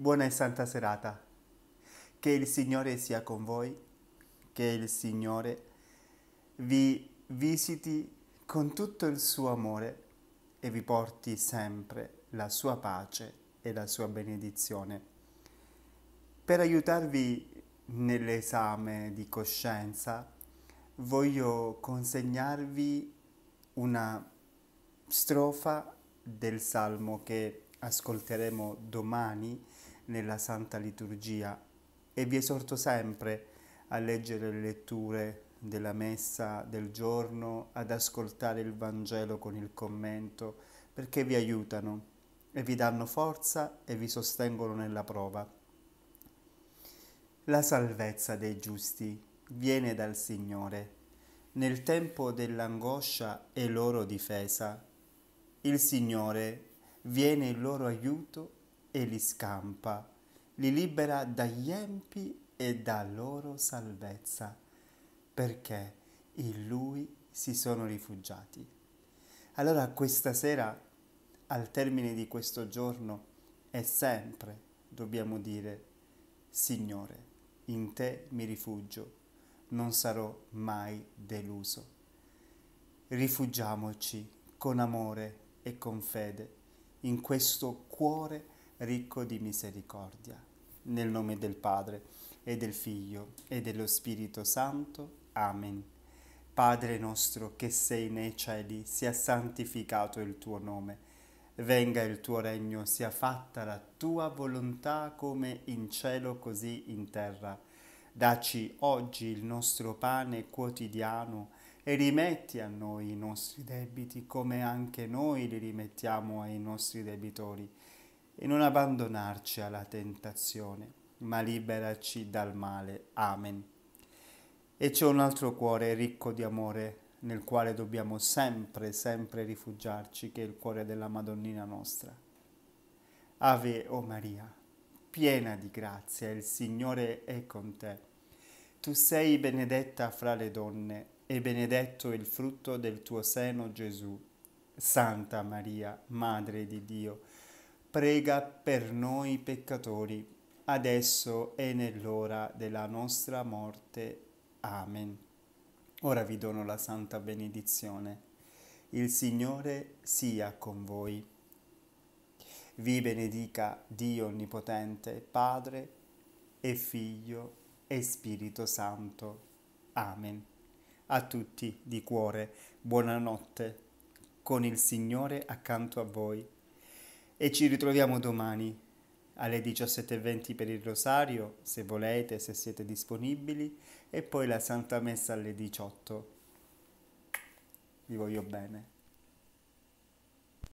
Buona e santa serata. Che il Signore sia con voi, che il Signore vi visiti con tutto il suo amore e vi porti sempre la sua pace e la sua benedizione. Per aiutarvi nell'esame di coscienza voglio consegnarvi una strofa del salmo che ascolteremo domani nella Santa Liturgia e vi esorto sempre a leggere le letture della messa del giorno, ad ascoltare il Vangelo con il commento, perché vi aiutano e vi danno forza e vi sostengono nella prova. La salvezza dei giusti viene dal Signore. Nel tempo dell'angoscia è loro difesa. Il Signore viene in loro aiuto e li scampa, li libera dagli empi e dà loro salvezza, perché in lui si sono rifugiati. Allora questa sera, al termine di questo giorno, è sempre dobbiamo dire, Signore, in te mi rifugio, non sarò mai deluso. Rifugiamoci con amore e con fede in questo cuore ricco di misericordia. Nel nome del Padre e del Figlio e dello Spirito Santo. Amen. Padre nostro che sei nei cieli, sia santificato il tuo nome. Venga il tuo regno, sia fatta la tua volontà come in cielo così in terra. Daci oggi il nostro pane quotidiano e rimetti a noi i nostri debiti come anche noi li rimettiamo ai nostri debitori e non abbandonarci alla tentazione, ma liberaci dal male. Amen. E c'è un altro cuore ricco di amore nel quale dobbiamo sempre, sempre rifugiarci, che è il cuore della Madonnina nostra. Ave o oh Maria, piena di grazia, il Signore è con te. Tu sei benedetta fra le donne e benedetto il frutto del tuo seno Gesù. Santa Maria, Madre di Dio, prega per noi peccatori, adesso e nell'ora della nostra morte. Amen. Ora vi dono la santa benedizione. Il Signore sia con voi. Vi benedica Dio Onnipotente, Padre e Figlio e Spirito Santo. Amen. A tutti di cuore, buonanotte, con il Signore accanto a voi e ci ritroviamo domani alle 17.20 per il rosario, se volete, se siete disponibili, e poi la Santa Messa alle 18. Vi voglio bene.